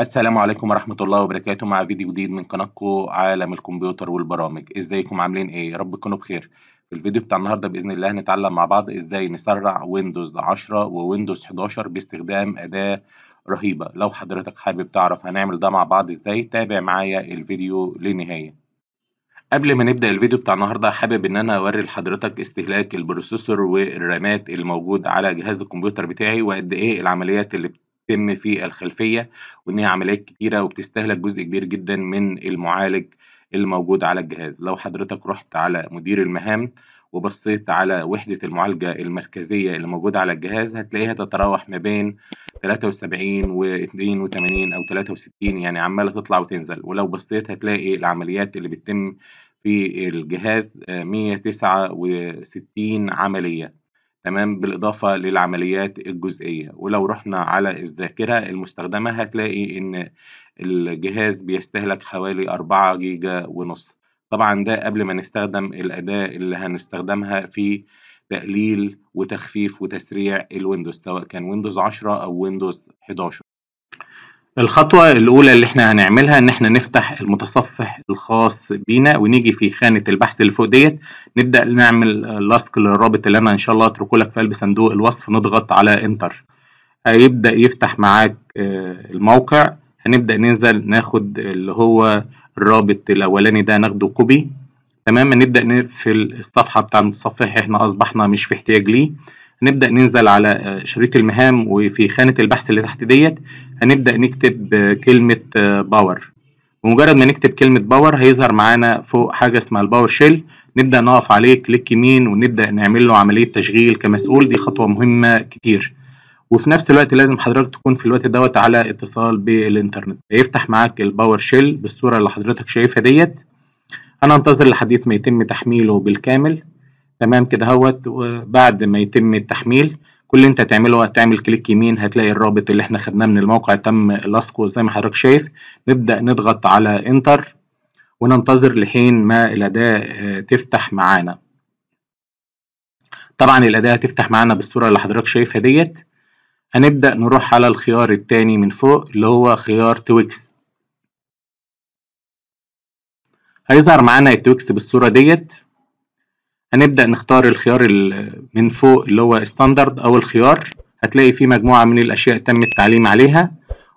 السلام عليكم ورحمة الله وبركاته مع فيديو جديد من قناتكم عالم الكمبيوتر والبرامج ازيكم عاملين ايه رب تكونوا بخير في الفيديو بتاع النهارده باذن الله هنتعلم مع بعض ازاي نسرع ويندوز 10 وويندوز 11 باستخدام اداة رهيبة لو حضرتك حابب تعرف هنعمل ده مع بعض ازاي تابع معايا الفيديو للنهاية قبل ما نبدأ الفيديو بتاع النهاردة حابب إن أنا أوري لحضرتك استهلاك البروسيسور والرامات الموجود على جهاز الكمبيوتر بتاعي وقد إيه العمليات اللي بتتم في الخلفيه وان هي عمليات كتيره وبتستهلك جزء كبير جدا من المعالج الموجود على الجهاز لو حضرتك رحت على مدير المهام وبصيت على وحدة المعالجة المركزية اللي موجودة على الجهاز هتلاقيها تتراوح ما بين 73 و 82 أو 63 يعني عمالة تطلع وتنزل ولو بصيت هتلاقي العمليات اللي بتتم في الجهاز 169 عملية تمام بالإضافة للعمليات الجزئية ولو رحنا على الذاكرة المستخدمة هتلاقي إن الجهاز بيستهلك حوالي 4 جيجا ونص طبعا ده قبل ما نستخدم الأداة اللي هنستخدمها في تقليل وتخفيف وتسريع الويندوز سواء كان ويندوز 10 أو ويندوز 11 الخطوة الأولى اللي احنا هنعملها إن احنا نفتح المتصفح الخاص بينا ونيجي في خانة البحث اللي فوق ديت نبدأ نعمل لاسك للرابط اللي أنا إن شاء الله هتركه لك في قلب صندوق الوصف نضغط على إنتر هيبدأ يفتح معاك آه، الموقع هنبدأ ننزل ناخد اللي هو الرابط الأولاني ده ناخده كوبي تمام نبدأ نقفل الصفحة بتاع المتصفح احنا أصبحنا مش في احتياج ليه هنبدا ننزل على آه، شريط المهام وفي خانه البحث اللي تحت ديت هنبدا نكتب آه، كلمه آه، باور بمجرد ما نكتب كلمه باور هيظهر معانا فوق حاجه اسمها الباور شيل نبدا نقف عليه كليك يمين ونبدا نعمل له عمليه تشغيل كمسؤول دي خطوه مهمه كتير وفي نفس الوقت لازم حضرتك تكون في الوقت دوت على اتصال بالانترنت هيفتح معاك الباور شيل بالصوره اللي حضرتك شايفها ديت هننتظر لحد ما يتم تحميله بالكامل تمام كده هوت وبعد ما يتم التحميل كل اللي انت هتعمله هتعمل كليك يمين هتلاقي الرابط اللي احنا خدناه من الموقع تم لصقه زي ما حضرتك شايف نبدا نضغط على انتر وننتظر لحين ما الاداه آه، تفتح معانا طبعا الاداه هتفتح معانا بالصوره اللي حضرتك شايفها ديت هنبدا نروح على الخيار التاني من فوق اللي هو خيار تويكس هيظهر معانا التويكس بالصوره ديت هنبدأ نختار الخيار من فوق اللي هو ستاندرد أو الخيار هتلاقي فيه مجموعة من الأشياء تم التعليم عليها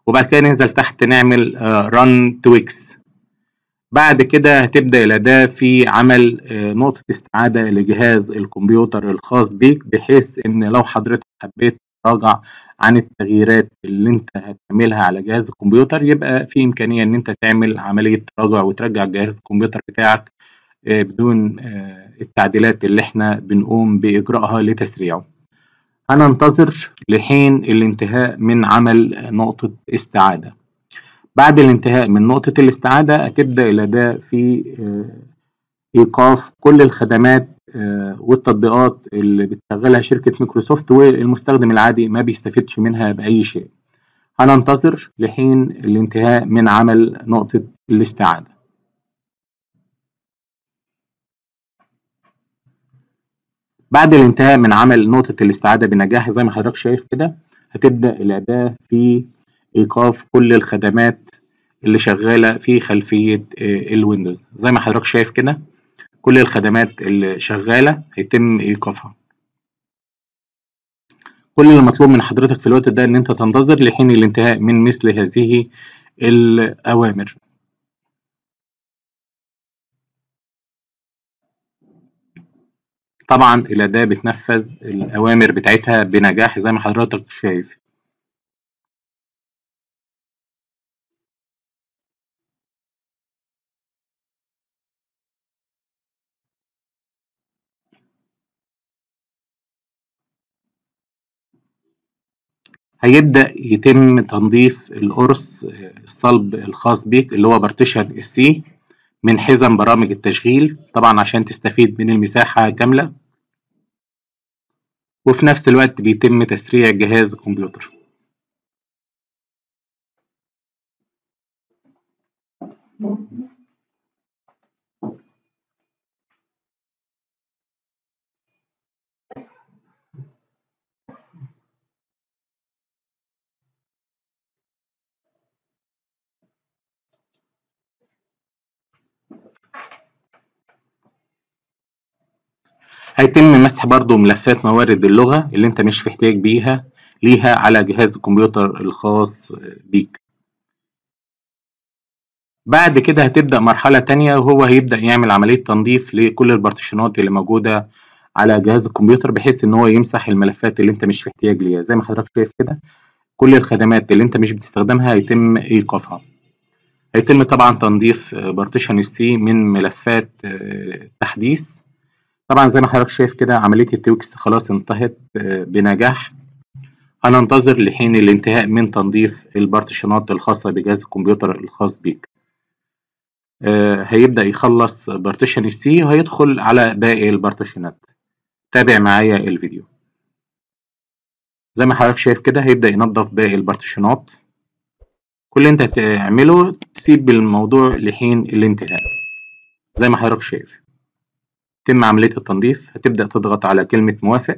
وبعد كده ننزل تحت نعمل ران آه، تويكس بعد كده هتبدأ الأداة في عمل آه، نقطة استعادة لجهاز الكمبيوتر الخاص بيك بحيث إن لو حضرتك حبيت تراجع عن التغييرات اللي أنت هتعملها على جهاز الكمبيوتر يبقى في إمكانية إن أنت تعمل عملية تراجع وترجع جهاز الكمبيوتر بتاعك آه، بدون آه، التعديلات اللي احنا بنقوم بإجرائها لتسريعه هننتظر لحين الانتهاء من عمل نقطة استعادة بعد الانتهاء من نقطة الاستعادة هتبدأ الأداة في آه، إيقاف كل الخدمات والتطبيقات اللي بتشغلها شركة مايكروسوفت والمستخدم العادي ما بيستفدش منها بأي شيء هننتظر لحين الانتهاء من عمل نقطة الاستعادة بعد الانتهاء من عمل نقطة الاستعادة بنجاح زي ما حضرتك شايف كده هتبدأ الأداة في إيقاف كل الخدمات اللي شغالة في خلفية آه، الويندوز زي ما حضرتك شايف كده كل الخدمات اللي شغالة هيتم إيقافها كل اللي مطلوب من حضرتك في الوقت ده إن أنت تنتظر لحين الانتهاء من مثل هذه الأوامر طبعا الاداه بتنفذ الاوامر بتاعتها بنجاح زي ما حضرتك شايف هيبدأ يتم تنظيف القرص الصلب الخاص بيك اللي هو بارتيشن السي من حزم برامج التشغيل طبعا عشان تستفيد من المساحة كاملة وفي نفس الوقت بيتم تسريع جهاز الكمبيوتر Thank you. هيتم مسح برضو ملفات موارد اللغة اللي انت مش في احتياج بيها ليها على جهاز الكمبيوتر الخاص بيك بعد كده هتبدأ مرحلة تانية وهو هيبدأ يعمل عملية تنظيف لكل البارتيشنات اللي موجودة على جهاز الكمبيوتر بحيث ان هو يمسح الملفات اللي انت مش في احتياج ليها زي ما حضرتك شايف كده كل الخدمات اللي انت مش بتستخدمها هيتم ايقافها هيتم طبعا تنظيف بارتيشن سي من ملفات تحديث طبعا زي ما حضرتك شايف كده عملية التويكس خلاص انتهت بنجاح هننتظر لحين الانتهاء من تنظيف البارتيشنات الخاصة بجهاز الكمبيوتر الخاص بيك آه، هيبدأ يخلص بارتيشن سي وهيدخل على باقي البارتيشنات تابع معايا الفيديو زي ما حضرتك شايف كده هيبدأ ينظف باقي البارتيشنات كل اللي انت هتعمله تسيب الموضوع لحين الانتهاء زي ما حضرتك شايف تم عملية التنظيف هتبدأ تضغط على كلمة موافق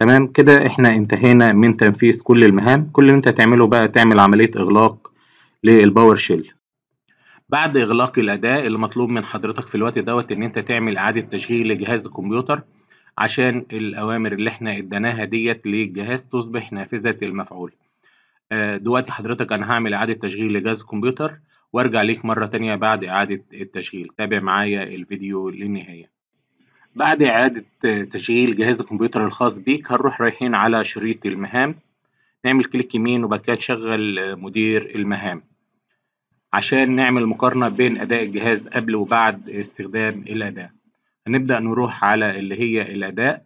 تمام كده احنا انتهينا من تنفيذ كل المهام كل اللي انت هتعمله بقى تعمل عملية اغلاق للباور شيل بعد اغلاق الاداة اللي مطلوب من حضرتك في الوقت دوت ان انت تعمل اعادة تشغيل لجهاز الكمبيوتر عشان الأوامر اللي احنا اديناها ديت للجهاز تصبح نافذة المفعول آه، دلوقتي حضرتك أنا هعمل إعادة تشغيل لجهاز الكمبيوتر وارجع ليك مرة تانية بعد إعادة التشغيل تابع معايا الفيديو للنهاية بعد إعادة تشغيل جهاز الكمبيوتر الخاص بيك هنروح رايحين على شريط المهام نعمل كليك يمين وبعد كده نشغل مدير المهام عشان نعمل مقارنة بين أداء الجهاز قبل وبعد استخدام الأداة هنبدأ نروح على اللي هي الأداء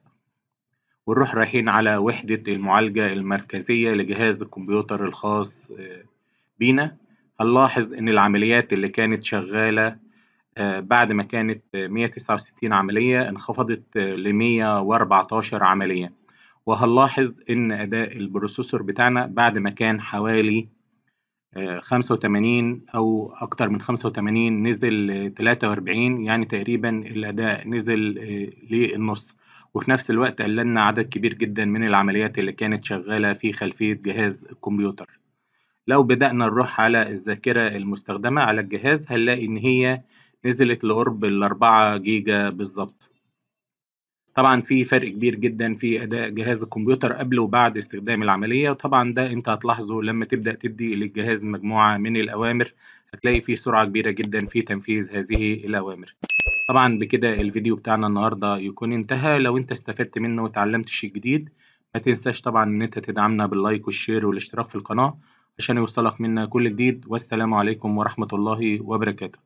ونروح رايحين على وحدة المعالجة المركزية لجهاز الكمبيوتر الخاص بينا هنلاحظ إن العمليات اللي كانت شغالة آه، بعد ما كانت 169 عملية انخفضت آه، ل 114 عملية وهنلاحظ إن أداء البروسيسور بتاعنا بعد ما كان حوالي 85 آه، أو أكتر من 85 نزل ل 43 يعني تقريبا الأداء نزل للنص وفي نفس الوقت قللنا عدد كبير جدا من العمليات اللي كانت شغالة في خلفية جهاز الكمبيوتر لو بدأنا نروح على الذاكرة المستخدمة على الجهاز هنلاقي إن هي نزلت لقرب الأربعة 4 جيجا بالظبط طبعا في فرق كبير جدا في أداء جهاز الكمبيوتر قبل وبعد استخدام العملية وطبعا ده أنت هتلاحظه لما تبدأ تدي للجهاز مجموعة من الأوامر هتلاقي في سرعة كبيرة جدا في تنفيذ هذه الأوامر طبعا بكده الفيديو بتاعنا النهاردة يكون انتهى لو انت استفدت منه وتعلمت شيء جديد ما تنساش طبعا ان انت تدعمنا باللايك والشير والاشتراك في القناة عشان يوصلك منا كل جديد والسلام عليكم ورحمة الله وبركاته